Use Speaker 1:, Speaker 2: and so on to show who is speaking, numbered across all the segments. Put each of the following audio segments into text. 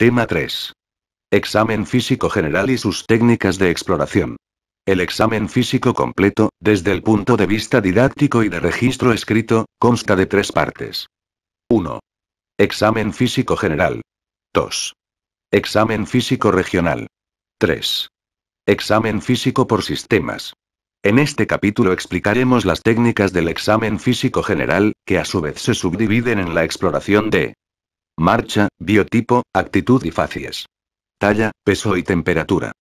Speaker 1: Tema 3. Examen físico general y sus técnicas de exploración. El examen físico completo, desde el punto de vista didáctico y de registro escrito, consta de tres partes. 1. Examen físico general. 2. Examen físico regional. 3. Examen físico por sistemas. En este capítulo explicaremos las técnicas del examen físico general, que a su vez se subdividen en la exploración de Marcha, biotipo, actitud y facies. Talla, peso y temperatura.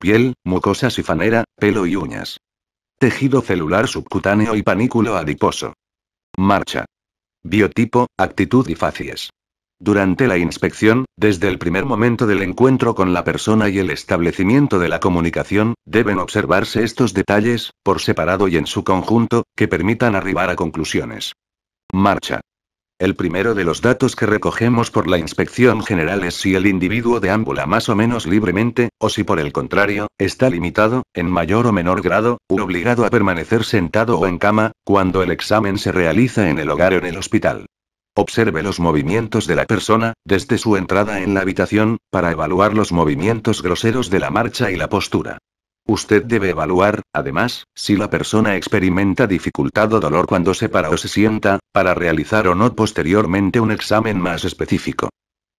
Speaker 1: Piel, mucosas y fanera, pelo y uñas. Tejido celular subcutáneo y panículo adiposo. Marcha. Biotipo, actitud y facies. Durante la inspección, desde el primer momento del encuentro con la persona y el establecimiento de la comunicación, deben observarse estos detalles, por separado y en su conjunto, que permitan arribar a conclusiones. Marcha. El primero de los datos que recogemos por la inspección general es si el individuo deambula más o menos libremente, o si por el contrario, está limitado, en mayor o menor grado, u obligado a permanecer sentado o en cama, cuando el examen se realiza en el hogar o en el hospital. Observe los movimientos de la persona, desde su entrada en la habitación, para evaluar los movimientos groseros de la marcha y la postura. Usted debe evaluar, además, si la persona experimenta dificultad o dolor cuando se para o se sienta, para realizar o no posteriormente un examen más específico.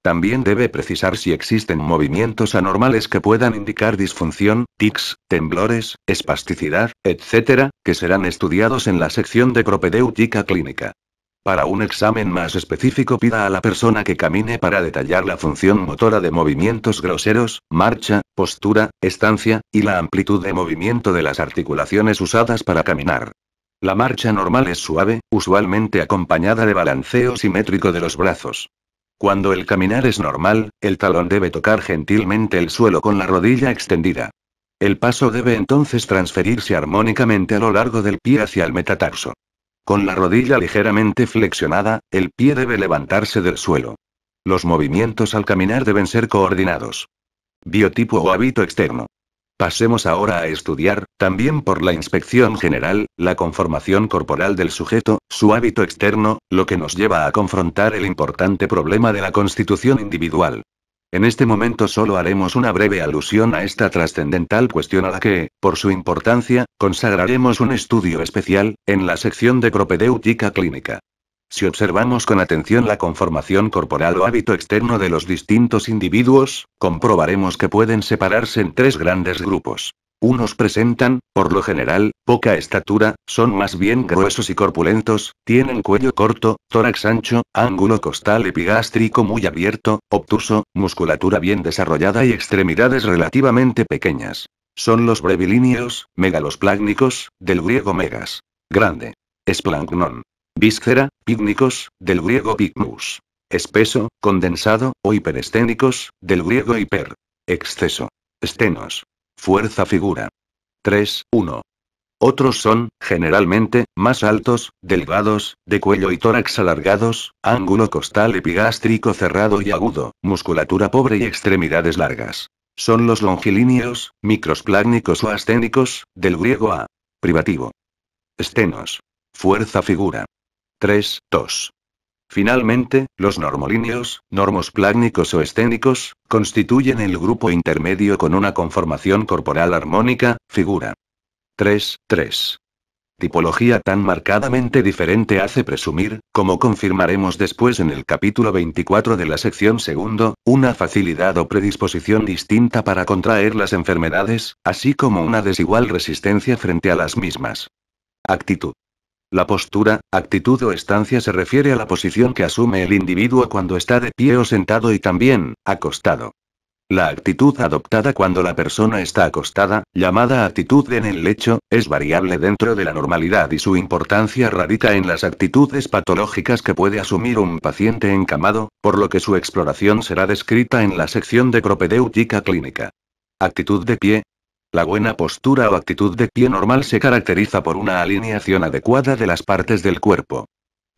Speaker 1: También debe precisar si existen movimientos anormales que puedan indicar disfunción, tics, temblores, espasticidad, etc., que serán estudiados en la sección de propedéutica clínica. Para un examen más específico pida a la persona que camine para detallar la función motora de movimientos groseros, marcha, postura, estancia, y la amplitud de movimiento de las articulaciones usadas para caminar. La marcha normal es suave, usualmente acompañada de balanceo simétrico de los brazos. Cuando el caminar es normal, el talón debe tocar gentilmente el suelo con la rodilla extendida. El paso debe entonces transferirse armónicamente a lo largo del pie hacia el metatarso. Con la rodilla ligeramente flexionada, el pie debe levantarse del suelo. Los movimientos al caminar deben ser coordinados. Biotipo o hábito externo. Pasemos ahora a estudiar, también por la inspección general, la conformación corporal del sujeto, su hábito externo, lo que nos lleva a confrontar el importante problema de la constitución individual. En este momento solo haremos una breve alusión a esta trascendental cuestión a la que, por su importancia, consagraremos un estudio especial, en la sección de propedéutica clínica. Si observamos con atención la conformación corporal o hábito externo de los distintos individuos, comprobaremos que pueden separarse en tres grandes grupos. Unos presentan, por lo general, poca estatura, son más bien gruesos y corpulentos, tienen cuello corto, tórax ancho, ángulo costal epigástrico muy abierto, obtuso, musculatura bien desarrollada y extremidades relativamente pequeñas. Son los brevilíneos, megalosplágnicos, del griego megas. Grande. Esplancnon. Víscera, pígnicos, del griego pygmus. Espeso, condensado, o hiperesténicos, del griego hiper. Exceso. Estenos. Fuerza figura. 3, 1. Otros son, generalmente, más altos, delgados, de cuello y tórax alargados, ángulo costal epigástrico cerrado y agudo, musculatura pobre y extremidades largas. Son los longilíneos, microsplácnicos o asténicos, del griego a. Privativo. Estenos. Fuerza figura. 3, 2. Finalmente, los normolíneos, normos plágnicos o escénicos, constituyen el grupo intermedio con una conformación corporal armónica, figura. 3.3. Tipología tan marcadamente diferente hace presumir, como confirmaremos después en el capítulo 24 de la sección 2, una facilidad o predisposición distinta para contraer las enfermedades, así como una desigual resistencia frente a las mismas. Actitud. La postura, actitud o estancia se refiere a la posición que asume el individuo cuando está de pie o sentado y también, acostado. La actitud adoptada cuando la persona está acostada, llamada actitud en el lecho, es variable dentro de la normalidad y su importancia radica en las actitudes patológicas que puede asumir un paciente encamado, por lo que su exploración será descrita en la sección de propedéutica clínica. Actitud de pie, la buena postura o actitud de pie normal se caracteriza por una alineación adecuada de las partes del cuerpo.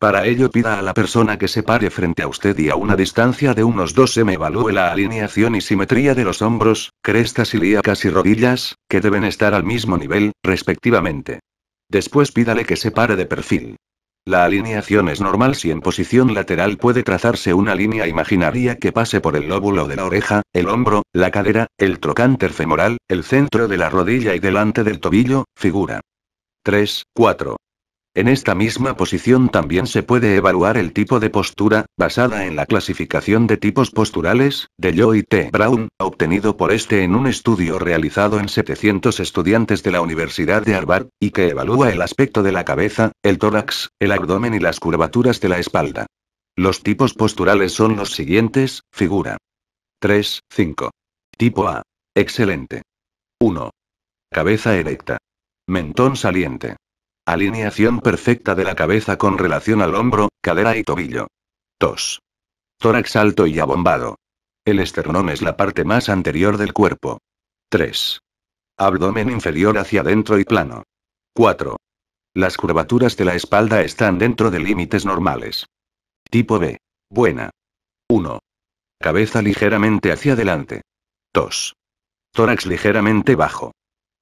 Speaker 1: Para ello pida a la persona que se pare frente a usted y a una distancia de unos 2 me evalúe la alineación y simetría de los hombros, crestas ilíacas y rodillas, que deben estar al mismo nivel, respectivamente. Después pídale que se pare de perfil. La alineación es normal si en posición lateral puede trazarse una línea imaginaria que pase por el lóbulo de la oreja, el hombro, la cadera, el trocánter femoral, el centro de la rodilla y delante del tobillo, figura. 3, 4. En esta misma posición también se puede evaluar el tipo de postura, basada en la clasificación de tipos posturales, de Joe T. Brown, obtenido por este en un estudio realizado en 700 estudiantes de la Universidad de Harvard, y que evalúa el aspecto de la cabeza, el tórax, el abdomen y las curvaturas de la espalda. Los tipos posturales son los siguientes, figura. 3, 5. Tipo A. Excelente. 1. Cabeza erecta. Mentón saliente. Alineación perfecta de la cabeza con relación al hombro, cadera y tobillo. 2. Tórax alto y abombado. El esternón es la parte más anterior del cuerpo. 3. Abdomen inferior hacia adentro y plano. 4. Las curvaturas de la espalda están dentro de límites normales. Tipo B. Buena. 1. Cabeza ligeramente hacia adelante. 2. Tórax ligeramente bajo.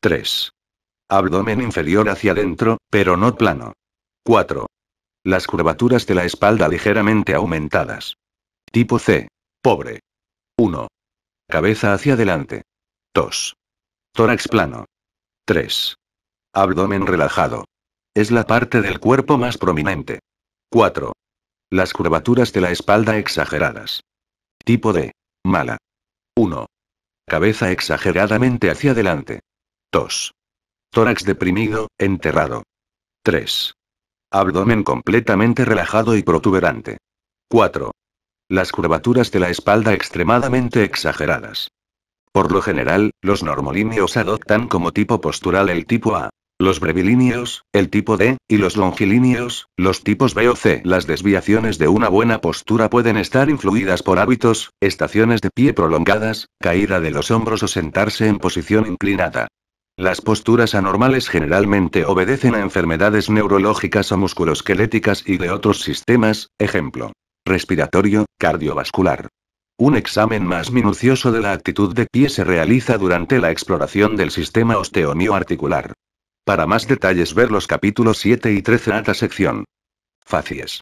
Speaker 1: 3. Abdomen inferior hacia adentro, pero no plano. 4. Las curvaturas de la espalda ligeramente aumentadas. Tipo C. Pobre. 1. Cabeza hacia adelante. 2. Tórax plano. 3. Abdomen relajado. Es la parte del cuerpo más prominente. 4. Las curvaturas de la espalda exageradas. Tipo D. Mala. 1. Cabeza exageradamente hacia adelante. 2. Tórax deprimido, enterrado. 3. Abdomen completamente relajado y protuberante. 4. Las curvaturas de la espalda extremadamente exageradas. Por lo general, los normolíneos adoptan como tipo postural el tipo A, los brevilíneos, el tipo D, y los longilíneos, los tipos B o C. Las desviaciones de una buena postura pueden estar influidas por hábitos, estaciones de pie prolongadas, caída de los hombros o sentarse en posición inclinada. Las posturas anormales generalmente obedecen a enfermedades neurológicas o musculoesqueléticas y de otros sistemas, ejemplo, respiratorio, cardiovascular. Un examen más minucioso de la actitud de pie se realiza durante la exploración del sistema osteomioarticular. Para más detalles ver los capítulos 7 y 13 la sección. Facies.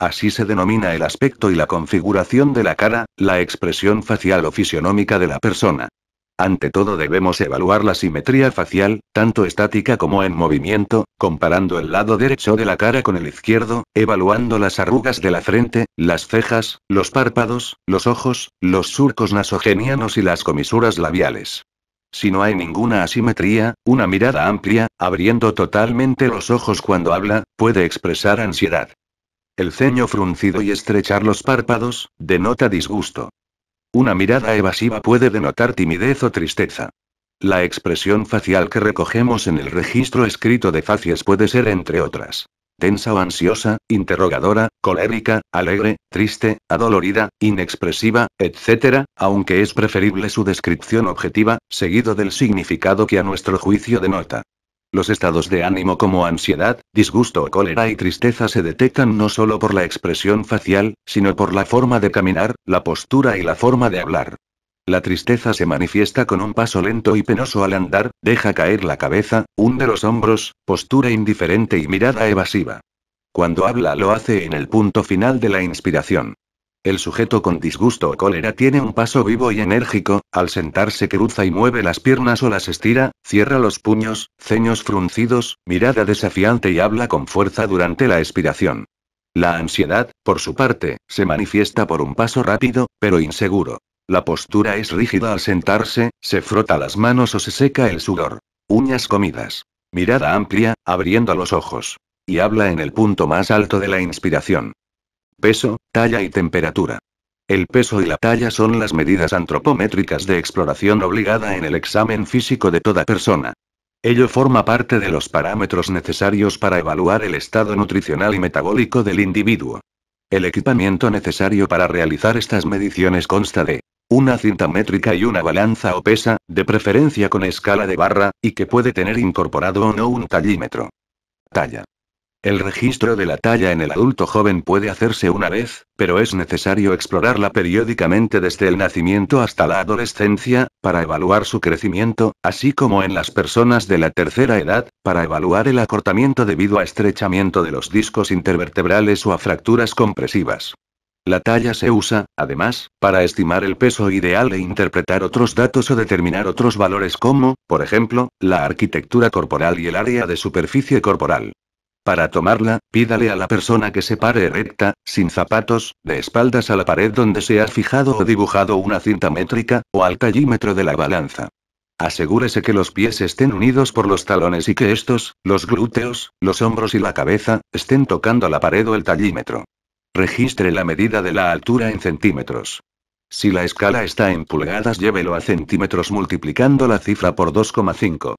Speaker 1: Así se denomina el aspecto y la configuración de la cara, la expresión facial o fisionómica de la persona. Ante todo debemos evaluar la simetría facial, tanto estática como en movimiento, comparando el lado derecho de la cara con el izquierdo, evaluando las arrugas de la frente, las cejas, los párpados, los ojos, los surcos nasogenianos y las comisuras labiales. Si no hay ninguna asimetría, una mirada amplia, abriendo totalmente los ojos cuando habla, puede expresar ansiedad. El ceño fruncido y estrechar los párpados, denota disgusto. Una mirada evasiva puede denotar timidez o tristeza. La expresión facial que recogemos en el registro escrito de facies puede ser entre otras. Tensa o ansiosa, interrogadora, colérica, alegre, triste, adolorida, inexpresiva, etc., aunque es preferible su descripción objetiva, seguido del significado que a nuestro juicio denota. Los estados de ánimo como ansiedad, disgusto o cólera y tristeza se detectan no solo por la expresión facial, sino por la forma de caminar, la postura y la forma de hablar. La tristeza se manifiesta con un paso lento y penoso al andar, deja caer la cabeza, hunde los hombros, postura indiferente y mirada evasiva. Cuando habla lo hace en el punto final de la inspiración. El sujeto con disgusto o cólera tiene un paso vivo y enérgico, al sentarse cruza y mueve las piernas o las estira, cierra los puños, ceños fruncidos, mirada desafiante y habla con fuerza durante la expiración. La ansiedad, por su parte, se manifiesta por un paso rápido, pero inseguro. La postura es rígida al sentarse, se frota las manos o se seca el sudor. Uñas comidas. Mirada amplia, abriendo los ojos. Y habla en el punto más alto de la inspiración. Peso, talla y temperatura. El peso y la talla son las medidas antropométricas de exploración obligada en el examen físico de toda persona. Ello forma parte de los parámetros necesarios para evaluar el estado nutricional y metabólico del individuo. El equipamiento necesario para realizar estas mediciones consta de una cinta métrica y una balanza o pesa, de preferencia con escala de barra, y que puede tener incorporado o no un tallímetro. Talla. El registro de la talla en el adulto joven puede hacerse una vez, pero es necesario explorarla periódicamente desde el nacimiento hasta la adolescencia, para evaluar su crecimiento, así como en las personas de la tercera edad, para evaluar el acortamiento debido a estrechamiento de los discos intervertebrales o a fracturas compresivas. La talla se usa, además, para estimar el peso ideal e interpretar otros datos o determinar otros valores como, por ejemplo, la arquitectura corporal y el área de superficie corporal. Para tomarla, pídale a la persona que se pare recta, sin zapatos, de espaldas a la pared donde se ha fijado o dibujado una cinta métrica, o al tallímetro de la balanza. Asegúrese que los pies estén unidos por los talones y que estos, los glúteos, los hombros y la cabeza, estén tocando la pared o el tallímetro. Registre la medida de la altura en centímetros. Si la escala está en pulgadas, llévelo a centímetros multiplicando la cifra por 2,5.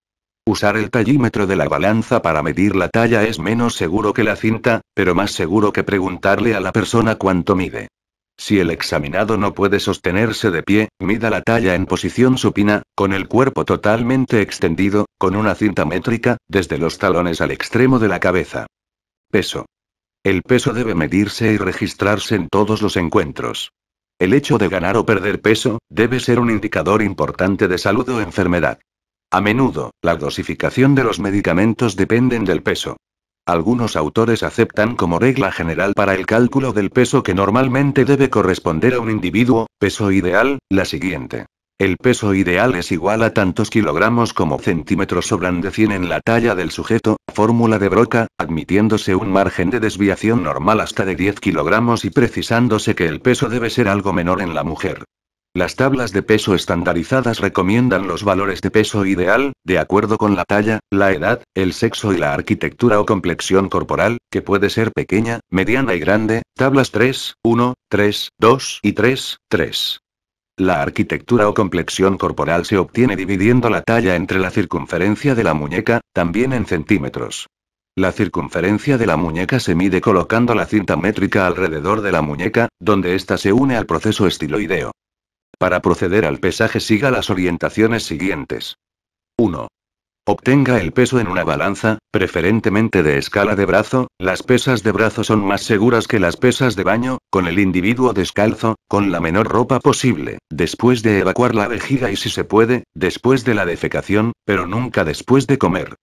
Speaker 1: Usar el tallímetro de la balanza para medir la talla es menos seguro que la cinta, pero más seguro que preguntarle a la persona cuánto mide. Si el examinado no puede sostenerse de pie, mida la talla en posición supina, con el cuerpo totalmente extendido, con una cinta métrica, desde los talones al extremo de la cabeza. Peso. El peso debe medirse y registrarse en todos los encuentros. El hecho de ganar o perder peso, debe ser un indicador importante de salud o enfermedad. A menudo, la dosificación de los medicamentos dependen del peso. Algunos autores aceptan como regla general para el cálculo del peso que normalmente debe corresponder a un individuo, peso ideal, la siguiente. El peso ideal es igual a tantos kilogramos como centímetros sobran de 100 en la talla del sujeto, fórmula de Broca, admitiéndose un margen de desviación normal hasta de 10 kilogramos y precisándose que el peso debe ser algo menor en la mujer. Las tablas de peso estandarizadas recomiendan los valores de peso ideal, de acuerdo con la talla, la edad, el sexo y la arquitectura o complexión corporal, que puede ser pequeña, mediana y grande, tablas 3, 1, 3, 2 y 3, 3. La arquitectura o complexión corporal se obtiene dividiendo la talla entre la circunferencia de la muñeca, también en centímetros. La circunferencia de la muñeca se mide colocando la cinta métrica alrededor de la muñeca, donde ésta se une al proceso estiloideo. Para proceder al pesaje siga las orientaciones siguientes. 1. Obtenga el peso en una balanza, preferentemente de escala de brazo, las pesas de brazo son más seguras que las pesas de baño, con el individuo descalzo, con la menor ropa posible, después de evacuar la vejiga y si se puede, después de la defecación, pero nunca después de comer.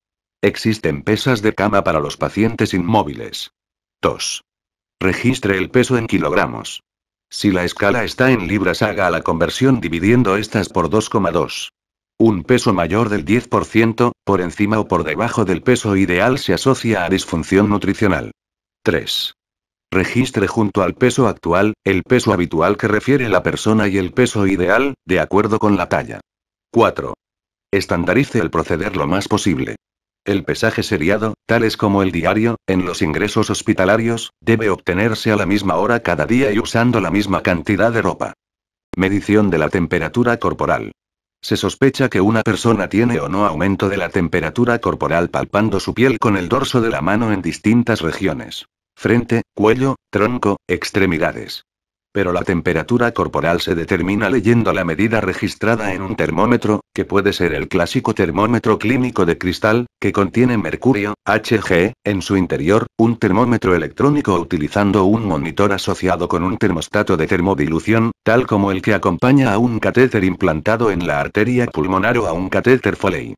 Speaker 1: Existen pesas de cama para los pacientes inmóviles. 2. Registre el peso en kilogramos. Si la escala está en libras, haga la conversión dividiendo estas por 2,2. Un peso mayor del 10%, por encima o por debajo del peso ideal, se asocia a disfunción nutricional. 3. Registre junto al peso actual, el peso habitual que refiere la persona y el peso ideal, de acuerdo con la talla. 4. Estandarice el proceder lo más posible. El pesaje seriado, tales como el diario, en los ingresos hospitalarios, debe obtenerse a la misma hora cada día y usando la misma cantidad de ropa. Medición de la temperatura corporal. Se sospecha que una persona tiene o no aumento de la temperatura corporal palpando su piel con el dorso de la mano en distintas regiones. Frente, cuello, tronco, extremidades pero la temperatura corporal se determina leyendo la medida registrada en un termómetro, que puede ser el clásico termómetro clínico de cristal, que contiene mercurio, Hg, en su interior, un termómetro electrónico utilizando un monitor asociado con un termostato de termodilución, tal como el que acompaña a un catéter implantado en la arteria pulmonar o a un catéter Foley.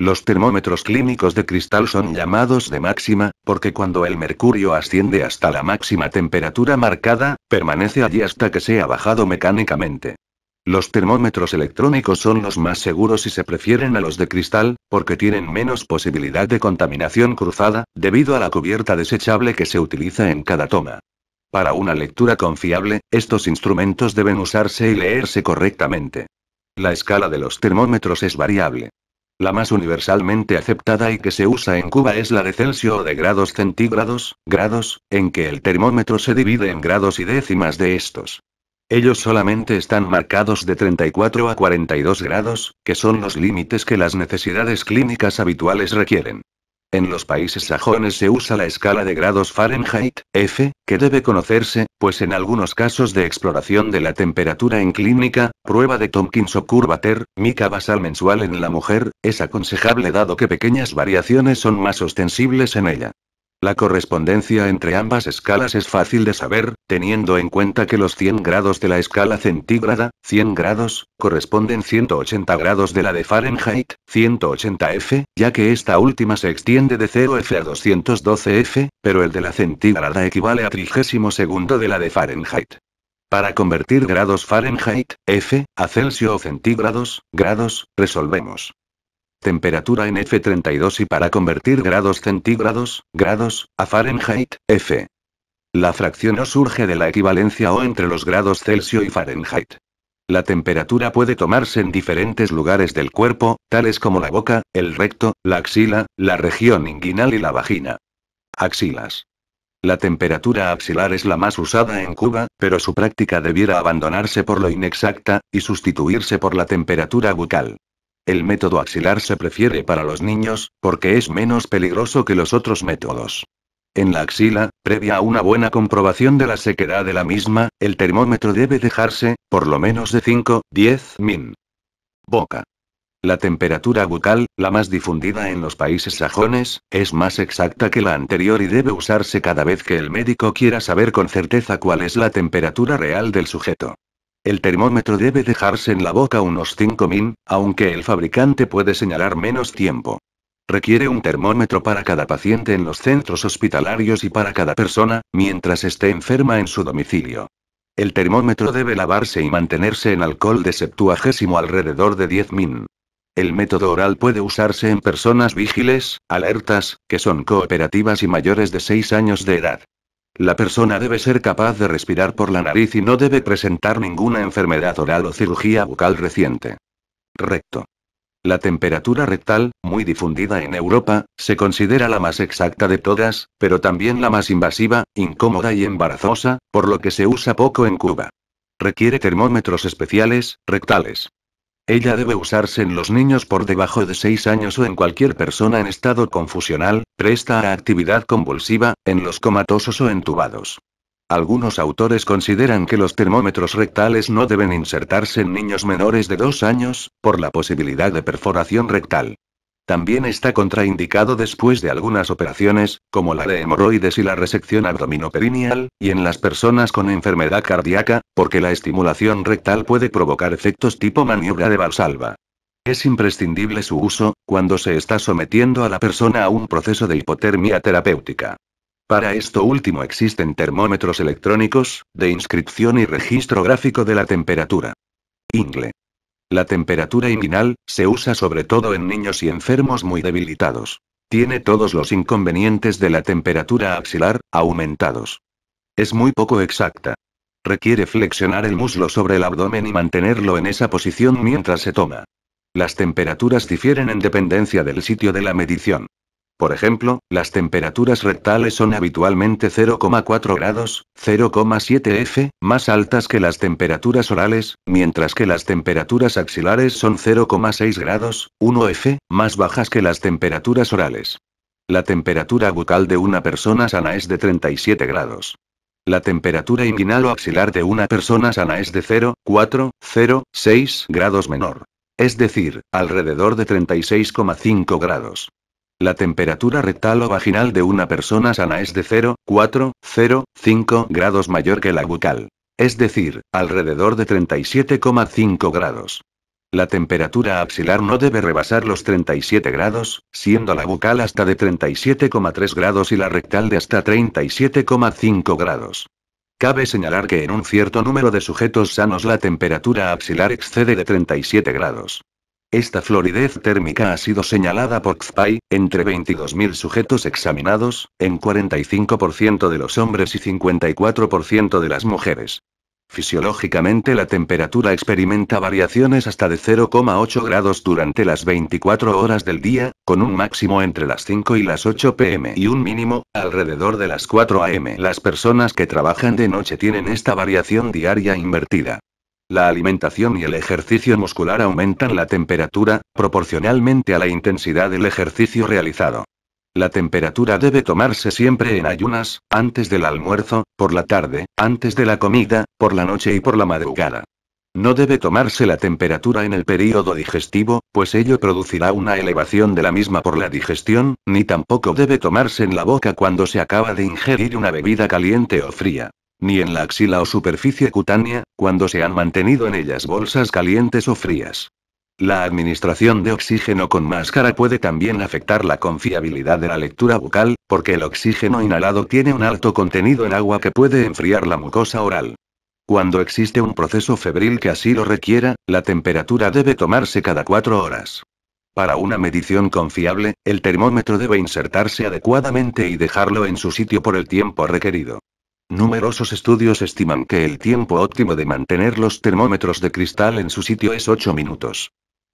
Speaker 1: Los termómetros clínicos de cristal son llamados de máxima, porque cuando el mercurio asciende hasta la máxima temperatura marcada, permanece allí hasta que sea bajado mecánicamente. Los termómetros electrónicos son los más seguros y se prefieren a los de cristal, porque tienen menos posibilidad de contaminación cruzada, debido a la cubierta desechable que se utiliza en cada toma. Para una lectura confiable, estos instrumentos deben usarse y leerse correctamente. La escala de los termómetros es variable. La más universalmente aceptada y que se usa en Cuba es la de Celsius o de grados centígrados, grados, en que el termómetro se divide en grados y décimas de estos. Ellos solamente están marcados de 34 a 42 grados, que son los límites que las necesidades clínicas habituales requieren. En los países sajones se usa la escala de grados Fahrenheit, F, que debe conocerse, pues en algunos casos de exploración de la temperatura en clínica, prueba de Tompkins o Curvater, mica basal mensual en la mujer, es aconsejable dado que pequeñas variaciones son más ostensibles en ella. La correspondencia entre ambas escalas es fácil de saber, teniendo en cuenta que los 100 grados de la escala centígrada, 100 grados, corresponden 180 grados de la de Fahrenheit, 180 F, ya que esta última se extiende de 0 F a 212 F, pero el de la centígrada equivale a trigésimo segundo de la de Fahrenheit. Para convertir grados Fahrenheit, F, a Celsius o centígrados, grados, resolvemos temperatura en F32 y para convertir grados centígrados, grados, a Fahrenheit, F. La fracción O surge de la equivalencia O entre los grados Celsius y Fahrenheit. La temperatura puede tomarse en diferentes lugares del cuerpo, tales como la boca, el recto, la axila, la región inguinal y la vagina. Axilas. La temperatura axilar es la más usada en Cuba, pero su práctica debiera abandonarse por lo inexacta, y sustituirse por la temperatura bucal. El método axilar se prefiere para los niños, porque es menos peligroso que los otros métodos. En la axila, previa a una buena comprobación de la sequedad de la misma, el termómetro debe dejarse, por lo menos de 5-10 min. Boca. La temperatura bucal, la más difundida en los países sajones, es más exacta que la anterior y debe usarse cada vez que el médico quiera saber con certeza cuál es la temperatura real del sujeto. El termómetro debe dejarse en la boca unos 5 min, aunque el fabricante puede señalar menos tiempo. Requiere un termómetro para cada paciente en los centros hospitalarios y para cada persona, mientras esté enferma en su domicilio. El termómetro debe lavarse y mantenerse en alcohol de septuagésimo alrededor de 10 min. El método oral puede usarse en personas vigiles, alertas, que son cooperativas y mayores de 6 años de edad. La persona debe ser capaz de respirar por la nariz y no debe presentar ninguna enfermedad oral o cirugía bucal reciente. Recto. La temperatura rectal, muy difundida en Europa, se considera la más exacta de todas, pero también la más invasiva, incómoda y embarazosa, por lo que se usa poco en Cuba. Requiere termómetros especiales, rectales. Ella debe usarse en los niños por debajo de 6 años o en cualquier persona en estado confusional, presta a actividad convulsiva, en los comatosos o entubados. Algunos autores consideran que los termómetros rectales no deben insertarse en niños menores de 2 años, por la posibilidad de perforación rectal. También está contraindicado después de algunas operaciones, como la de hemorroides y la resección abdominoperineal, y en las personas con enfermedad cardíaca, porque la estimulación rectal puede provocar efectos tipo maniobra de Valsalva. Es imprescindible su uso, cuando se está sometiendo a la persona a un proceso de hipotermia terapéutica. Para esto último existen termómetros electrónicos, de inscripción y registro gráfico de la temperatura. Ingle. La temperatura inguinal, se usa sobre todo en niños y enfermos muy debilitados. Tiene todos los inconvenientes de la temperatura axilar, aumentados. Es muy poco exacta. Requiere flexionar el muslo sobre el abdomen y mantenerlo en esa posición mientras se toma. Las temperaturas difieren en dependencia del sitio de la medición. Por ejemplo, las temperaturas rectales son habitualmente 0,4 grados, 0,7 F, más altas que las temperaturas orales, mientras que las temperaturas axilares son 0,6 grados, 1 F, más bajas que las temperaturas orales. La temperatura bucal de una persona sana es de 37 grados. La temperatura inguinal o axilar de una persona sana es de 0,4, 0,6 grados menor es decir, alrededor de 36,5 grados. La temperatura rectal o vaginal de una persona sana es de 0,4,0,5 grados mayor que la bucal. Es decir, alrededor de 37,5 grados. La temperatura axilar no debe rebasar los 37 grados, siendo la bucal hasta de 37,3 grados y la rectal de hasta 37,5 grados. Cabe señalar que en un cierto número de sujetos sanos la temperatura axilar excede de 37 grados. Esta floridez térmica ha sido señalada por XPAI, entre 22.000 sujetos examinados, en 45% de los hombres y 54% de las mujeres. Fisiológicamente la temperatura experimenta variaciones hasta de 0,8 grados durante las 24 horas del día, con un máximo entre las 5 y las 8 pm y un mínimo, alrededor de las 4 am. Las personas que trabajan de noche tienen esta variación diaria invertida. La alimentación y el ejercicio muscular aumentan la temperatura, proporcionalmente a la intensidad del ejercicio realizado. La temperatura debe tomarse siempre en ayunas, antes del almuerzo, por la tarde, antes de la comida, por la noche y por la madrugada. No debe tomarse la temperatura en el período digestivo, pues ello producirá una elevación de la misma por la digestión, ni tampoco debe tomarse en la boca cuando se acaba de ingerir una bebida caliente o fría. Ni en la axila o superficie cutánea, cuando se han mantenido en ellas bolsas calientes o frías. La administración de oxígeno con máscara puede también afectar la confiabilidad de la lectura bucal, porque el oxígeno inhalado tiene un alto contenido en agua que puede enfriar la mucosa oral. Cuando existe un proceso febril que así lo requiera, la temperatura debe tomarse cada cuatro horas. Para una medición confiable, el termómetro debe insertarse adecuadamente y dejarlo en su sitio por el tiempo requerido. Numerosos estudios estiman que el tiempo óptimo de mantener los termómetros de cristal en su sitio es 8 minutos.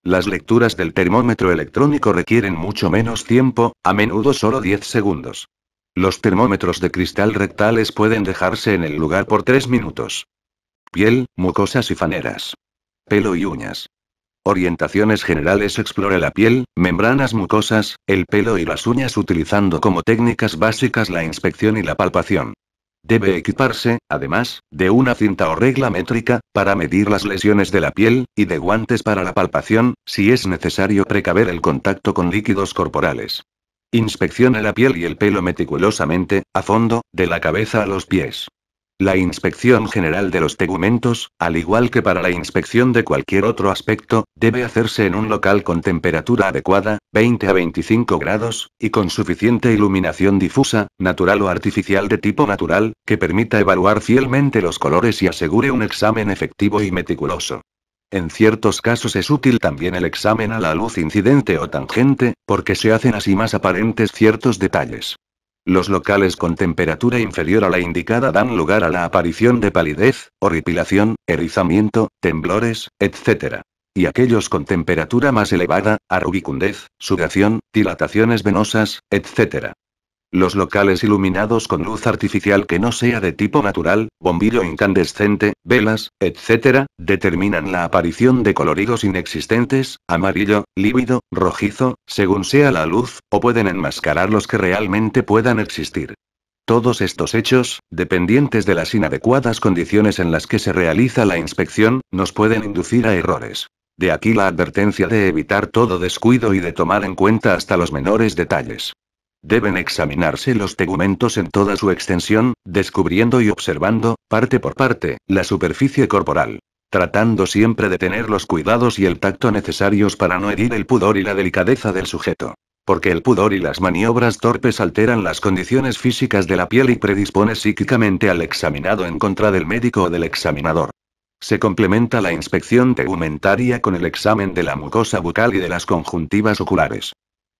Speaker 1: Las lecturas del termómetro electrónico requieren mucho menos tiempo, a menudo solo 10 segundos. Los termómetros de cristal rectales pueden dejarse en el lugar por 3 minutos. Piel, mucosas y faneras. Pelo y uñas. Orientaciones generales explore la piel, membranas mucosas, el pelo y las uñas utilizando como técnicas básicas la inspección y la palpación. Debe equiparse, además, de una cinta o regla métrica, para medir las lesiones de la piel, y de guantes para la palpación, si es necesario precaver el contacto con líquidos corporales. Inspeccione la piel y el pelo meticulosamente, a fondo, de la cabeza a los pies. La inspección general de los tegumentos, al igual que para la inspección de cualquier otro aspecto, debe hacerse en un local con temperatura adecuada, 20 a 25 grados, y con suficiente iluminación difusa, natural o artificial de tipo natural, que permita evaluar fielmente los colores y asegure un examen efectivo y meticuloso. En ciertos casos es útil también el examen a la luz incidente o tangente, porque se hacen así más aparentes ciertos detalles. Los locales con temperatura inferior a la indicada dan lugar a la aparición de palidez, horripilación, erizamiento, temblores, etc. Y aquellos con temperatura más elevada, arrugicundez, sudación, dilataciones venosas, etc. Los locales iluminados con luz artificial que no sea de tipo natural, bombillo incandescente, velas, etc., determinan la aparición de coloridos inexistentes, amarillo, lívido, rojizo, según sea la luz, o pueden enmascarar los que realmente puedan existir. Todos estos hechos, dependientes de las inadecuadas condiciones en las que se realiza la inspección, nos pueden inducir a errores. De aquí la advertencia de evitar todo descuido y de tomar en cuenta hasta los menores detalles. Deben examinarse los tegumentos en toda su extensión, descubriendo y observando, parte por parte, la superficie corporal. Tratando siempre de tener los cuidados y el tacto necesarios para no herir el pudor y la delicadeza del sujeto. Porque el pudor y las maniobras torpes alteran las condiciones físicas de la piel y predispone psíquicamente al examinado en contra del médico o del examinador. Se complementa la inspección tegumentaria con el examen de la mucosa bucal y de las conjuntivas oculares.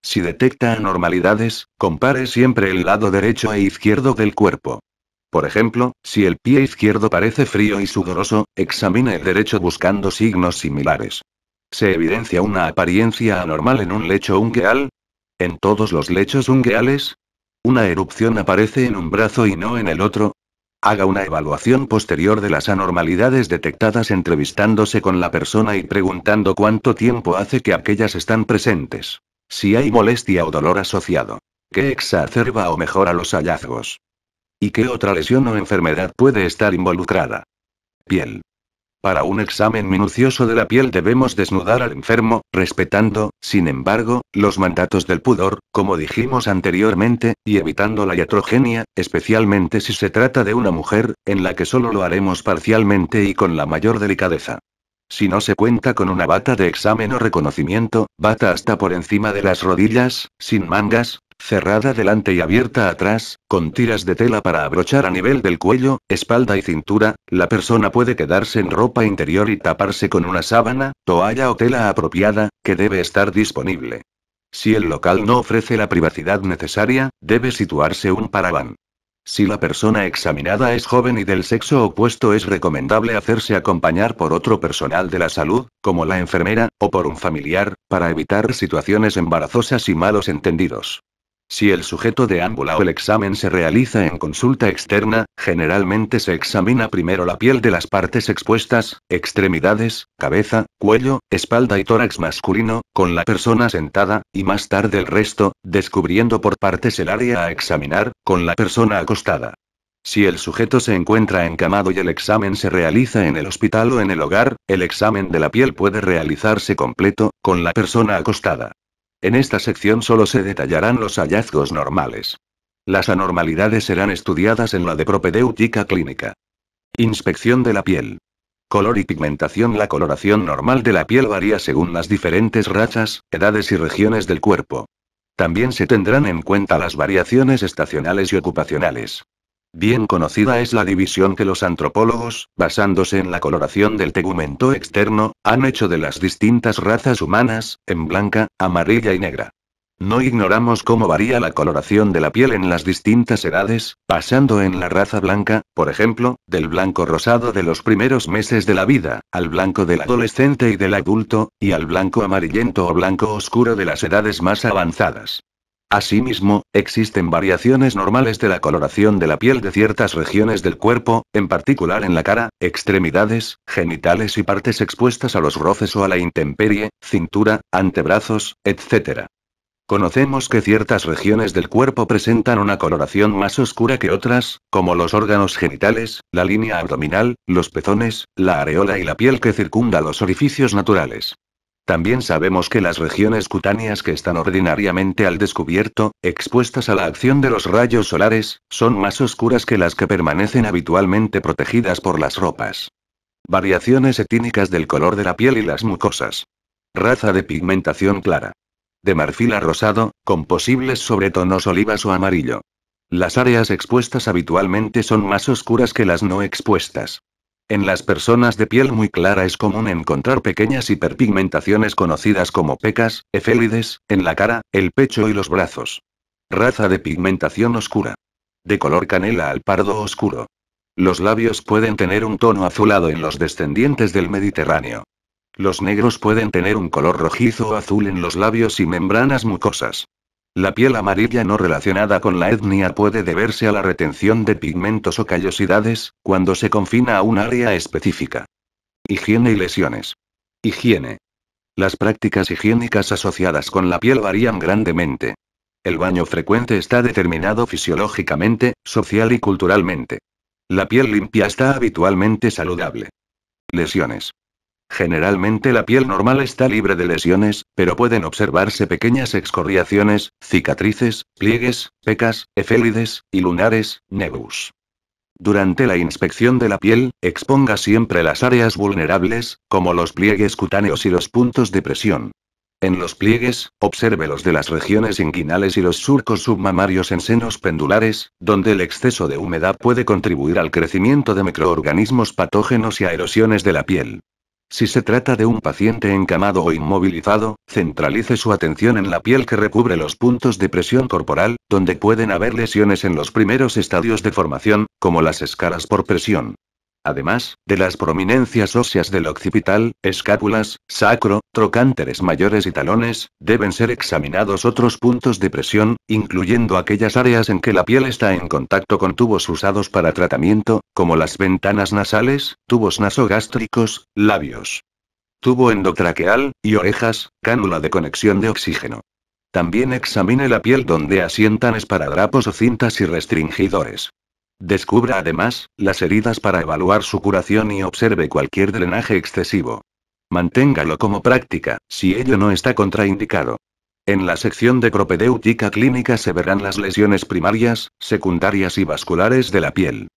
Speaker 1: Si detecta anormalidades, compare siempre el lado derecho e izquierdo del cuerpo. Por ejemplo, si el pie izquierdo parece frío y sudoroso, examine el derecho buscando signos similares. ¿Se evidencia una apariencia anormal en un lecho ungueal? ¿En todos los lechos ungueales? ¿Una erupción aparece en un brazo y no en el otro? Haga una evaluación posterior de las anormalidades detectadas entrevistándose con la persona y preguntando cuánto tiempo hace que aquellas están presentes. Si hay molestia o dolor asociado, que exacerba o mejora los hallazgos. ¿Y qué otra lesión o enfermedad puede estar involucrada? Piel. Para un examen minucioso de la piel debemos desnudar al enfermo, respetando, sin embargo, los mandatos del pudor, como dijimos anteriormente, y evitando la iatrogenia, especialmente si se trata de una mujer, en la que solo lo haremos parcialmente y con la mayor delicadeza. Si no se cuenta con una bata de examen o reconocimiento, bata hasta por encima de las rodillas, sin mangas, cerrada delante y abierta atrás, con tiras de tela para abrochar a nivel del cuello, espalda y cintura, la persona puede quedarse en ropa interior y taparse con una sábana, toalla o tela apropiada, que debe estar disponible. Si el local no ofrece la privacidad necesaria, debe situarse un paraván. Si la persona examinada es joven y del sexo opuesto es recomendable hacerse acompañar por otro personal de la salud, como la enfermera, o por un familiar, para evitar situaciones embarazosas y malos entendidos. Si el sujeto de ámbula o el examen se realiza en consulta externa, generalmente se examina primero la piel de las partes expuestas, extremidades, cabeza, cuello, espalda y tórax masculino, con la persona sentada, y más tarde el resto, descubriendo por partes el área a examinar, con la persona acostada. Si el sujeto se encuentra encamado y el examen se realiza en el hospital o en el hogar, el examen de la piel puede realizarse completo, con la persona acostada. En esta sección solo se detallarán los hallazgos normales. Las anormalidades serán estudiadas en la de propedéutica clínica. Inspección de la piel. Color y pigmentación. La coloración normal de la piel varía según las diferentes razas, edades y regiones del cuerpo. También se tendrán en cuenta las variaciones estacionales y ocupacionales. Bien conocida es la división que los antropólogos, basándose en la coloración del tegumento externo, han hecho de las distintas razas humanas, en blanca, amarilla y negra. No ignoramos cómo varía la coloración de la piel en las distintas edades, pasando en la raza blanca, por ejemplo, del blanco rosado de los primeros meses de la vida, al blanco del adolescente y del adulto, y al blanco amarillento o blanco oscuro de las edades más avanzadas. Asimismo, existen variaciones normales de la coloración de la piel de ciertas regiones del cuerpo, en particular en la cara, extremidades, genitales y partes expuestas a los roces o a la intemperie, cintura, antebrazos, etc. Conocemos que ciertas regiones del cuerpo presentan una coloración más oscura que otras, como los órganos genitales, la línea abdominal, los pezones, la areola y la piel que circunda los orificios naturales. También sabemos que las regiones cutáneas que están ordinariamente al descubierto, expuestas a la acción de los rayos solares, son más oscuras que las que permanecen habitualmente protegidas por las ropas. Variaciones etínicas del color de la piel y las mucosas. Raza de pigmentación clara. De marfil a rosado, con posibles sobretonos olivas o amarillo. Las áreas expuestas habitualmente son más oscuras que las no expuestas. En las personas de piel muy clara es común encontrar pequeñas hiperpigmentaciones conocidas como pecas, efélides, en la cara, el pecho y los brazos. Raza de pigmentación oscura. De color canela al pardo oscuro. Los labios pueden tener un tono azulado en los descendientes del Mediterráneo. Los negros pueden tener un color rojizo o azul en los labios y membranas mucosas. La piel amarilla no relacionada con la etnia puede deberse a la retención de pigmentos o callosidades, cuando se confina a un área específica. Higiene y lesiones. Higiene. Las prácticas higiénicas asociadas con la piel varían grandemente. El baño frecuente está determinado fisiológicamente, social y culturalmente. La piel limpia está habitualmente saludable. Lesiones. Generalmente la piel normal está libre de lesiones, pero pueden observarse pequeñas excoriaciones, cicatrices, pliegues, pecas, efélides, y lunares, nebus. Durante la inspección de la piel, exponga siempre las áreas vulnerables, como los pliegues cutáneos y los puntos de presión. En los pliegues, observe los de las regiones inguinales y los surcos submamarios en senos pendulares, donde el exceso de humedad puede contribuir al crecimiento de microorganismos patógenos y a erosiones de la piel. Si se trata de un paciente encamado o inmovilizado, centralice su atención en la piel que recubre los puntos de presión corporal, donde pueden haber lesiones en los primeros estadios de formación, como las escalas por presión además, de las prominencias óseas del occipital, escápulas, sacro, trocánteres mayores y talones, deben ser examinados otros puntos de presión, incluyendo aquellas áreas en que la piel está en contacto con tubos usados para tratamiento, como las ventanas nasales, tubos nasogástricos, labios, tubo endotraqueal, y orejas, cánula de conexión de oxígeno. También examine la piel donde asientan esparadrapos o cintas y restringidores. Descubra además, las heridas para evaluar su curación y observe cualquier drenaje excesivo. Manténgalo como práctica, si ello no está contraindicado. En la sección de propedéutica clínica se verán las lesiones primarias, secundarias y vasculares de la piel.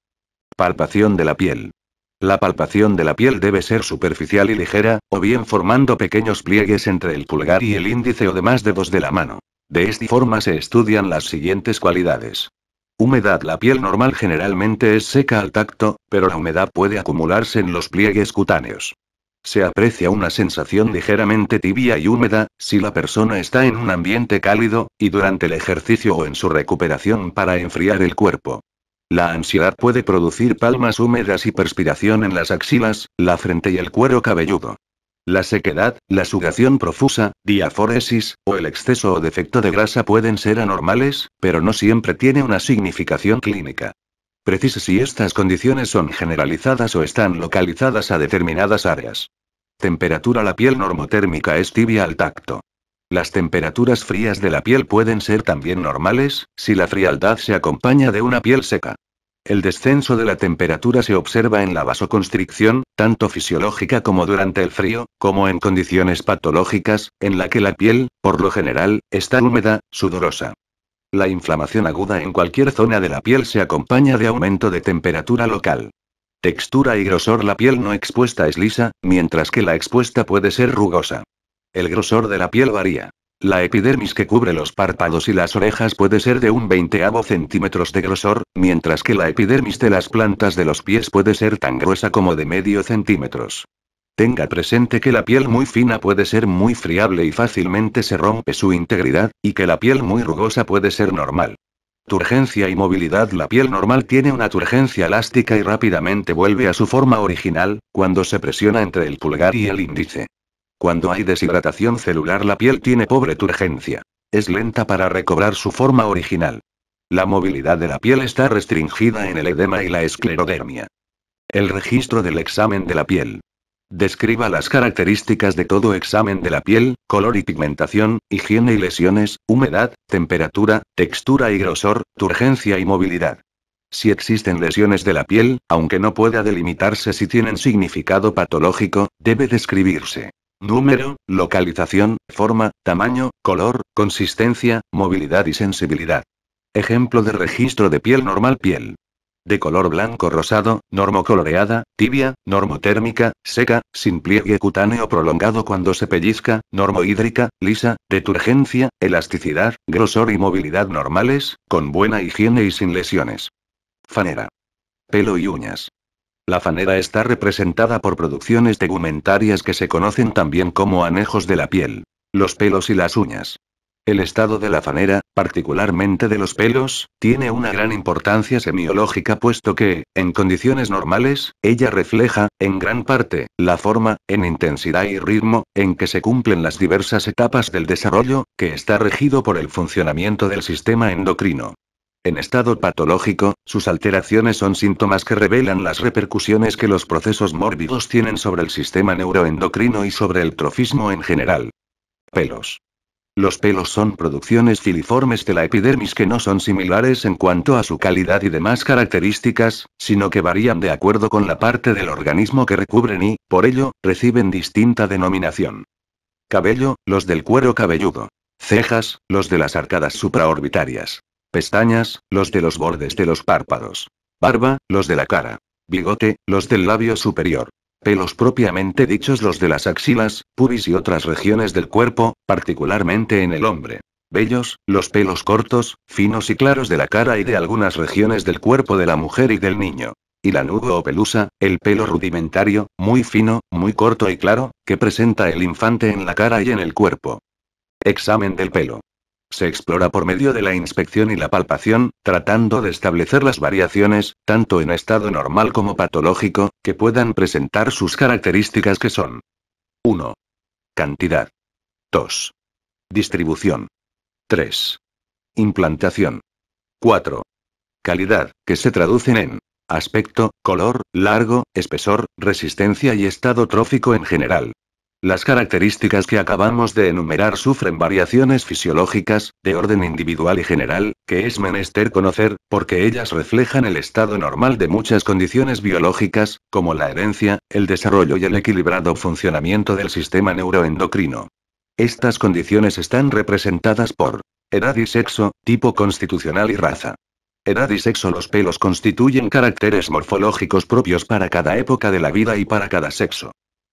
Speaker 1: Palpación de la piel. La palpación de la piel debe ser superficial y ligera, o bien formando pequeños pliegues entre el pulgar y el índice o demás dedos de la mano. De esta forma se estudian las siguientes cualidades. Humedad La piel normal generalmente es seca al tacto, pero la humedad puede acumularse en los pliegues cutáneos. Se aprecia una sensación ligeramente tibia y húmeda, si la persona está en un ambiente cálido, y durante el ejercicio o en su recuperación para enfriar el cuerpo. La ansiedad puede producir palmas húmedas y perspiración en las axilas, la frente y el cuero cabelludo. La sequedad, la sugación profusa, diaforesis, o el exceso o defecto de grasa pueden ser anormales, pero no siempre tiene una significación clínica. Precise si estas condiciones son generalizadas o están localizadas a determinadas áreas. Temperatura La piel normotérmica es tibia al tacto. Las temperaturas frías de la piel pueden ser también normales, si la frialdad se acompaña de una piel seca. El descenso de la temperatura se observa en la vasoconstricción, tanto fisiológica como durante el frío, como en condiciones patológicas, en la que la piel, por lo general, está húmeda, sudorosa. La inflamación aguda en cualquier zona de la piel se acompaña de aumento de temperatura local. Textura y grosor La piel no expuesta es lisa, mientras que la expuesta puede ser rugosa. El grosor de la piel varía. La epidermis que cubre los párpados y las orejas puede ser de un veinteavo centímetros de grosor, mientras que la epidermis de las plantas de los pies puede ser tan gruesa como de medio centímetros. Tenga presente que la piel muy fina puede ser muy friable y fácilmente se rompe su integridad, y que la piel muy rugosa puede ser normal. Turgencia y movilidad La piel normal tiene una turgencia elástica y rápidamente vuelve a su forma original, cuando se presiona entre el pulgar y el índice. Cuando hay deshidratación celular la piel tiene pobre turgencia. Es lenta para recobrar su forma original. La movilidad de la piel está restringida en el edema y la esclerodermia. El registro del examen de la piel. Describa las características de todo examen de la piel, color y pigmentación, higiene y lesiones, humedad, temperatura, textura y grosor, turgencia y movilidad. Si existen lesiones de la piel, aunque no pueda delimitarse si tienen significado patológico, debe describirse. Número, localización, forma, tamaño, color, consistencia, movilidad y sensibilidad. Ejemplo de registro de piel normal piel. De color blanco rosado, normocoloreada, tibia, normotérmica, seca, sin pliegue cutáneo prolongado cuando se pellizca, normohídrica, lisa, deturgencia, elasticidad, grosor y movilidad normales, con buena higiene y sin lesiones. Fanera. Pelo y uñas. La fanera está representada por producciones tegumentarias que se conocen también como anejos de la piel, los pelos y las uñas. El estado de la fanera, particularmente de los pelos, tiene una gran importancia semiológica puesto que, en condiciones normales, ella refleja, en gran parte, la forma, en intensidad y ritmo, en que se cumplen las diversas etapas del desarrollo, que está regido por el funcionamiento del sistema endocrino. En estado patológico, sus alteraciones son síntomas que revelan las repercusiones que los procesos mórbidos tienen sobre el sistema neuroendocrino y sobre el trofismo en general. Pelos. Los pelos son producciones filiformes de la epidermis que no son similares en cuanto a su calidad y demás características, sino que varían de acuerdo con la parte del organismo que recubren y, por ello, reciben distinta denominación. Cabello, los del cuero cabelludo. Cejas, los de las arcadas supraorbitarias. Pestañas, los de los bordes de los párpados. Barba, los de la cara. Bigote, los del labio superior. Pelos propiamente dichos los de las axilas, pubis y otras regiones del cuerpo, particularmente en el hombre. Bellos, los pelos cortos, finos y claros de la cara y de algunas regiones del cuerpo de la mujer y del niño. Y la nudo o pelusa, el pelo rudimentario, muy fino, muy corto y claro, que presenta el infante en la cara y en el cuerpo. Examen del pelo. Se explora por medio de la inspección y la palpación, tratando de establecer las variaciones, tanto en estado normal como patológico, que puedan presentar sus características que son 1. Cantidad. 2. Distribución. 3. Implantación. 4. Calidad, que se traducen en aspecto, color, largo, espesor, resistencia y estado trófico en general. Las características que acabamos de enumerar sufren variaciones fisiológicas, de orden individual y general, que es menester conocer, porque ellas reflejan el estado normal de muchas condiciones biológicas, como la herencia, el desarrollo y el equilibrado funcionamiento del sistema neuroendocrino. Estas condiciones están representadas por edad y sexo, tipo constitucional y raza. Edad y sexo Los pelos constituyen caracteres morfológicos propios para cada época de la vida y para cada sexo.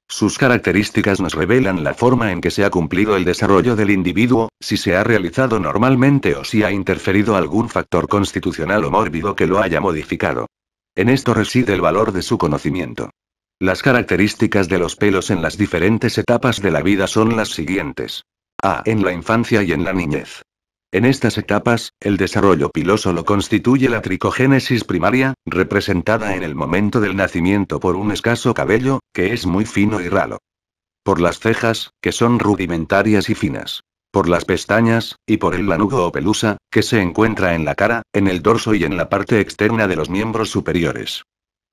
Speaker 1: Sus características nos revelan la forma en que se ha cumplido el desarrollo del individuo, si se ha realizado normalmente o si ha interferido algún factor constitucional o mórbido que lo haya modificado. En esto reside el valor de su conocimiento. Las características de los pelos en las diferentes etapas de la vida son las siguientes. A. En la infancia y en la niñez. En estas etapas, el desarrollo piloso lo constituye la tricogénesis primaria, representada en el momento del nacimiento por un escaso cabello, que es muy fino y ralo. Por las cejas, que son rudimentarias y finas. Por las pestañas, y por el lanugo o pelusa, que se encuentra en la cara, en el dorso y en la parte externa de los miembros superiores.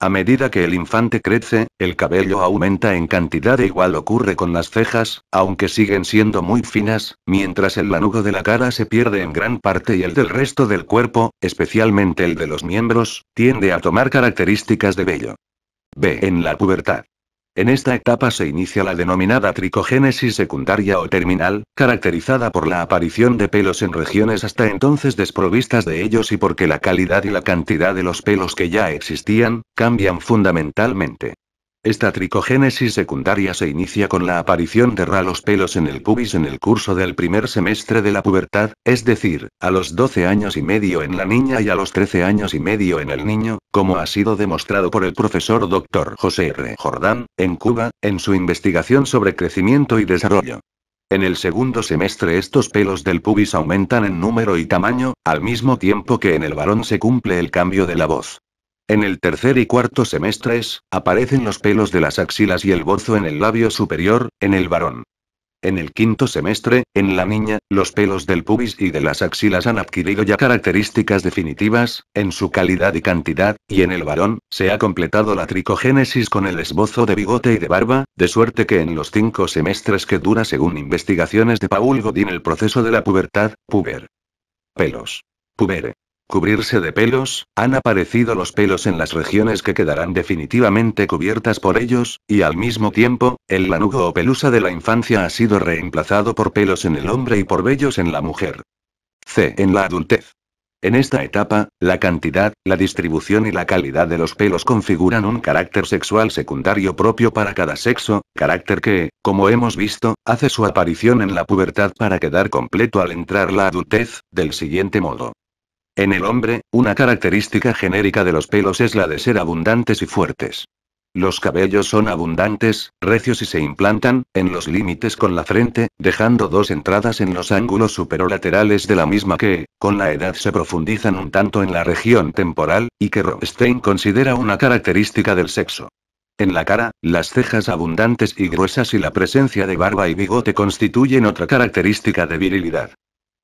Speaker 1: A medida que el infante crece, el cabello aumenta en cantidad e igual ocurre con las cejas, aunque siguen siendo muy finas, mientras el lanugo de la cara se pierde en gran parte y el del resto del cuerpo, especialmente el de los miembros, tiende a tomar características de vello. B. En la pubertad. En esta etapa se inicia la denominada tricogénesis secundaria o terminal, caracterizada por la aparición de pelos en regiones hasta entonces desprovistas de ellos y porque la calidad y la cantidad de los pelos que ya existían, cambian fundamentalmente. Esta tricogénesis secundaria se inicia con la aparición de ralos pelos en el pubis en el curso del primer semestre de la pubertad, es decir, a los 12 años y medio en la niña y a los 13 años y medio en el niño, como ha sido demostrado por el profesor Dr. José R. Jordán, en Cuba, en su investigación sobre crecimiento y desarrollo. En el segundo semestre estos pelos del pubis aumentan en número y tamaño, al mismo tiempo que en el varón se cumple el cambio de la voz. En el tercer y cuarto semestres, aparecen los pelos de las axilas y el bozo en el labio superior, en el varón. En el quinto semestre, en la niña, los pelos del pubis y de las axilas han adquirido ya características definitivas, en su calidad y cantidad, y en el varón, se ha completado la tricogénesis con el esbozo de bigote y de barba, de suerte que en los cinco semestres que dura según investigaciones de Paul Godin el proceso de la pubertad, puber. Pelos. Pubere cubrirse de pelos, han aparecido los pelos en las regiones que quedarán definitivamente cubiertas por ellos, y al mismo tiempo, el lanugo o pelusa de la infancia ha sido reemplazado por pelos en el hombre y por vellos en la mujer. C. En la adultez. En esta etapa, la cantidad, la distribución y la calidad de los pelos configuran un carácter sexual secundario propio para cada sexo, carácter que, como hemos visto, hace su aparición en la pubertad para quedar completo al entrar la adultez, del siguiente modo. En el hombre, una característica genérica de los pelos es la de ser abundantes y fuertes. Los cabellos son abundantes, recios y se implantan, en los límites con la frente, dejando dos entradas en los ángulos superolaterales de la misma que, con la edad se profundizan un tanto en la región temporal, y que Rothstein considera una característica del sexo. En la cara, las cejas abundantes y gruesas y la presencia de barba y bigote constituyen otra característica de virilidad.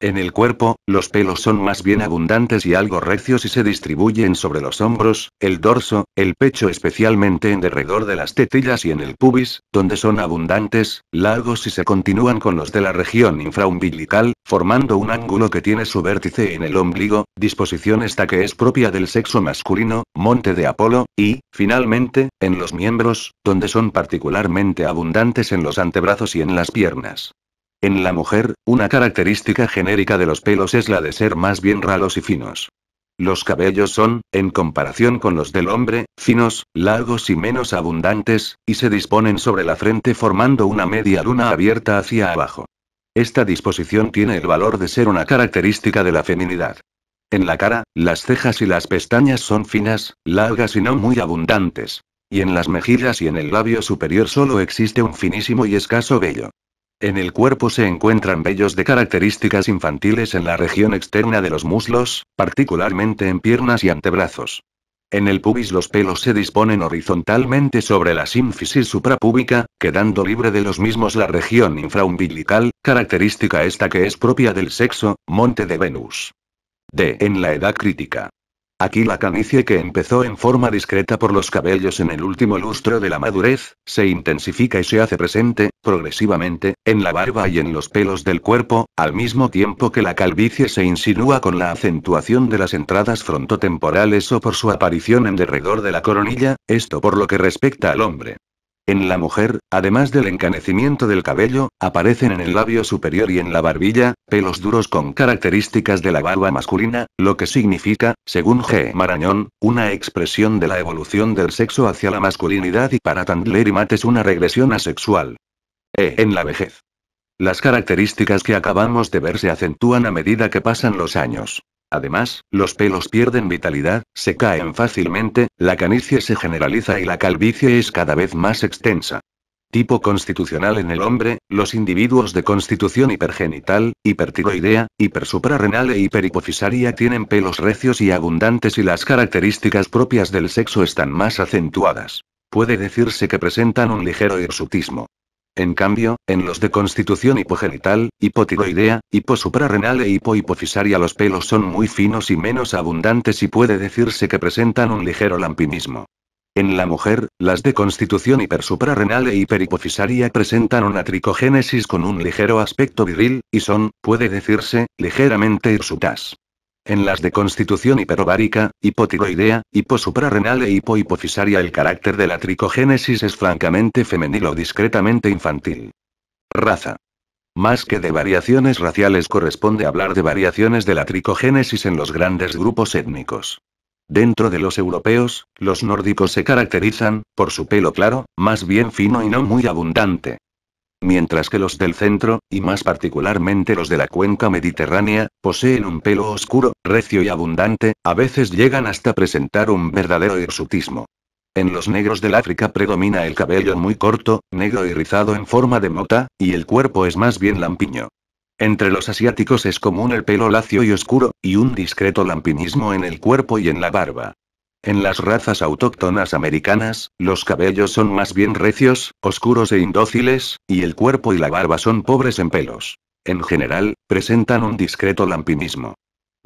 Speaker 1: En el cuerpo, los pelos son más bien abundantes y algo recios y se distribuyen sobre los hombros, el dorso, el pecho especialmente en derredor de las tetillas y en el pubis, donde son abundantes, largos y se continúan con los de la región infraumbilical, formando un ángulo que tiene su vértice en el ombligo, disposición esta que es propia del sexo masculino, monte de Apolo, y, finalmente, en los miembros, donde son particularmente abundantes en los antebrazos y en las piernas. En la mujer, una característica genérica de los pelos es la de ser más bien ralos y finos. Los cabellos son, en comparación con los del hombre, finos, largos y menos abundantes, y se disponen sobre la frente formando una media luna abierta hacia abajo. Esta disposición tiene el valor de ser una característica de la feminidad. En la cara, las cejas y las pestañas son finas, largas y no muy abundantes. Y en las mejillas y en el labio superior solo existe un finísimo y escaso vello. En el cuerpo se encuentran vellos de características infantiles en la región externa de los muslos, particularmente en piernas y antebrazos. En el pubis los pelos se disponen horizontalmente sobre la sínfisis suprapúbica, quedando libre de los mismos la región infraumbilical, característica esta que es propia del sexo, monte de Venus. D. En la edad crítica. Aquí la canicie que empezó en forma discreta por los cabellos en el último lustro de la madurez, se intensifica y se hace presente, progresivamente, en la barba y en los pelos del cuerpo, al mismo tiempo que la calvicie se insinúa con la acentuación de las entradas frontotemporales o por su aparición en derredor de la coronilla, esto por lo que respecta al hombre. En la mujer, además del encanecimiento del cabello, aparecen en el labio superior y en la barbilla, pelos duros con características de la barba masculina, lo que significa, según G. Marañón, una expresión de la evolución del sexo hacia la masculinidad y para Tandler y es una regresión asexual. E. En la vejez. Las características que acabamos de ver se acentúan a medida que pasan los años. Además, los pelos pierden vitalidad, se caen fácilmente, la canicie se generaliza y la calvicie es cada vez más extensa. Tipo constitucional en el hombre, los individuos de constitución hipergenital, hipertiroidea, hipersuprarrenal e hiperhipofisaria tienen pelos recios y abundantes y las características propias del sexo están más acentuadas. Puede decirse que presentan un ligero hirsutismo. En cambio, en los de constitución hipogenital, hipotiroidea, hiposuprarrenal e hipohipofisaria los pelos son muy finos y menos abundantes y puede decirse que presentan un ligero lampinismo. En la mujer, las de constitución hipersuprarrenal e hiperhipofisaria presentan una tricogénesis con un ligero aspecto viril, y son, puede decirse, ligeramente hirsutas. En las de constitución hiperovárica, hipotiroidea, hiposuprarrenal e hipohipofisaria el carácter de la tricogénesis es francamente femenil o discretamente infantil. Raza. Más que de variaciones raciales corresponde hablar de variaciones de la tricogénesis en los grandes grupos étnicos. Dentro de los europeos, los nórdicos se caracterizan, por su pelo claro, más bien fino y no muy abundante, mientras que los del centro, y más particularmente los de la cuenca mediterránea, poseen un pelo oscuro, recio y abundante, a veces llegan hasta presentar un verdadero hirsutismo. En los negros del África predomina el cabello muy corto, negro y rizado en forma de mota, y el cuerpo es más bien lampiño. Entre los asiáticos es común el pelo lacio y oscuro, y un discreto lampinismo en el cuerpo y en la barba. En las razas autóctonas americanas, los cabellos son más bien recios, oscuros e indóciles, y el cuerpo y la barba son pobres en pelos. En general, presentan un discreto lampinismo.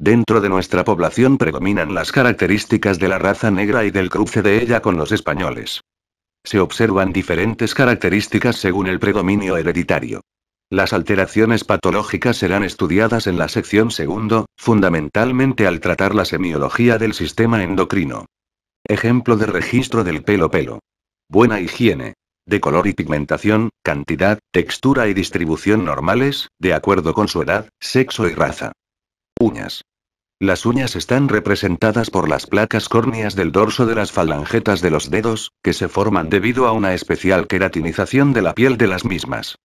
Speaker 1: Dentro de nuestra población predominan las características de la raza negra y del cruce de ella con los españoles. Se observan diferentes características según el predominio hereditario. Las alteraciones patológicas serán estudiadas en la sección segundo, fundamentalmente al tratar la semiología del sistema endocrino. Ejemplo de registro del pelo pelo. Buena higiene. De color y pigmentación, cantidad, textura y distribución normales, de acuerdo con su edad, sexo y raza. Uñas. Las uñas están representadas por las placas córneas del dorso de las falangetas de los dedos, que se forman debido a una especial queratinización de la piel de las mismas.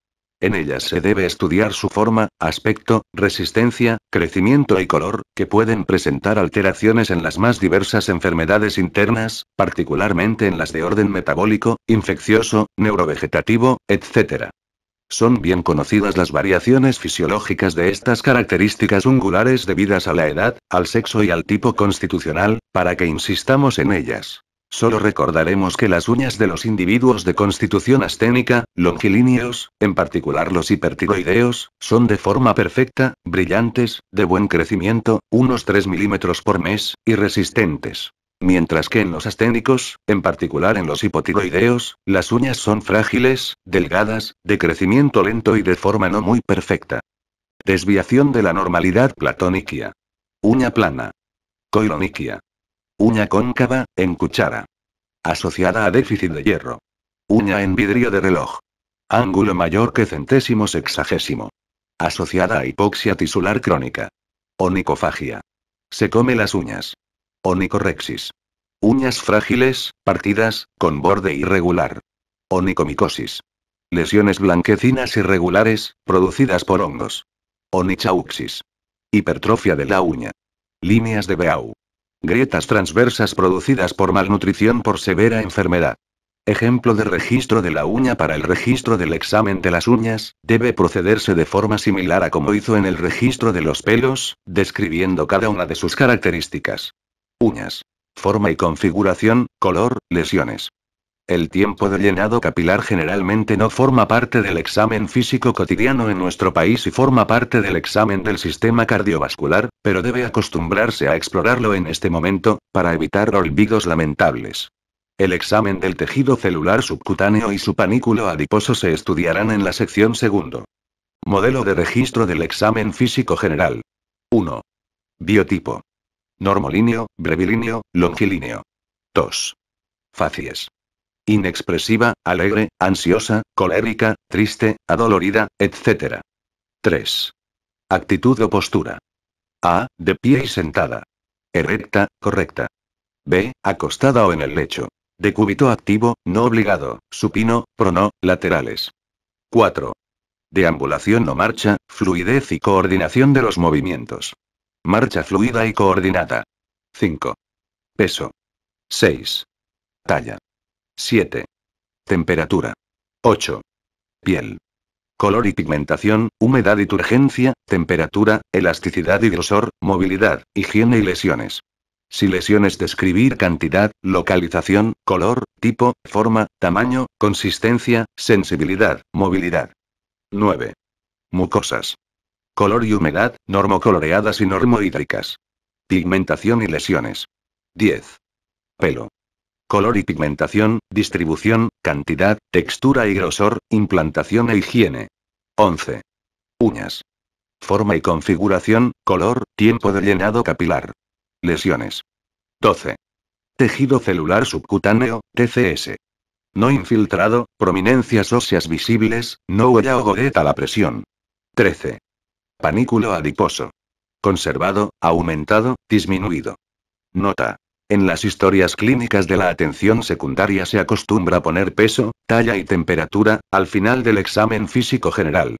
Speaker 1: En ellas se debe estudiar su forma, aspecto, resistencia, crecimiento y color, que pueden presentar alteraciones en las más diversas enfermedades internas, particularmente en las de orden metabólico, infeccioso, neurovegetativo, etc. Son bien conocidas las variaciones fisiológicas de estas características ungulares debidas a la edad, al sexo y al tipo constitucional, para que insistamos en ellas. Solo recordaremos que las uñas de los individuos de constitución asténica, longilíneos, en particular los hipertiroideos, son de forma perfecta, brillantes, de buen crecimiento, unos 3 milímetros por mes, y resistentes. Mientras que en los asténicos, en particular en los hipotiroideos, las uñas son frágiles, delgadas, de crecimiento lento y de forma no muy perfecta. Desviación de la normalidad platónica. Uña plana. Coiloniquia. Uña cóncava, en cuchara. Asociada a déficit de hierro. Uña en vidrio de reloj. Ángulo mayor que centésimo sexagésimo. Asociada a hipoxia tisular crónica. Onicofagia. Se come las uñas. Onicorrexis. Uñas frágiles, partidas, con borde irregular. Onicomicosis. Lesiones blanquecinas irregulares, producidas por hongos. Onichauxis. Hipertrofia de la uña. Líneas de Beau. Grietas transversas producidas por malnutrición por severa enfermedad. Ejemplo de registro de la uña para el registro del examen de las uñas, debe procederse de forma similar a como hizo en el registro de los pelos, describiendo cada una de sus características. Uñas. Forma y configuración, color, lesiones. El tiempo de llenado capilar generalmente no forma parte del examen físico cotidiano en nuestro país y forma parte del examen del sistema cardiovascular, pero debe acostumbrarse a explorarlo en este momento, para evitar olvidos lamentables. El examen del tejido celular subcutáneo y su panículo adiposo se estudiarán en la sección segundo. Modelo de registro del examen físico general. 1. Biotipo. Normolíneo, brevilíneo, longilíneo. 2. Facies inexpresiva, alegre, ansiosa, colérica, triste, adolorida, etc. 3. Actitud o postura. A. De pie y sentada. Erecta, correcta. B. Acostada o en el lecho. De cúbito activo, no obligado, supino, prono, laterales. 4. Deambulación o marcha, fluidez y coordinación de los movimientos. Marcha fluida y coordinada. 5. Peso. 6. Talla. 7. Temperatura. 8. Piel. Color y pigmentación, humedad y turgencia, temperatura, elasticidad y grosor, movilidad, higiene y lesiones. Si lesiones describir cantidad, localización, color, tipo, forma, tamaño, consistencia, sensibilidad, movilidad. 9. Mucosas. Color y humedad, normocoloreadas y normohídricas. Pigmentación y lesiones. 10. Pelo color y pigmentación, distribución, cantidad, textura y grosor, implantación e higiene. 11. Uñas. Forma y configuración, color, tiempo de llenado capilar. Lesiones. 12. Tejido celular subcutáneo, TCS. No infiltrado, prominencias óseas visibles, no huella o goleta la presión. 13. Panículo adiposo. Conservado, aumentado, disminuido. Nota. En las historias clínicas de la atención secundaria se acostumbra poner peso, talla y temperatura, al final del examen físico general.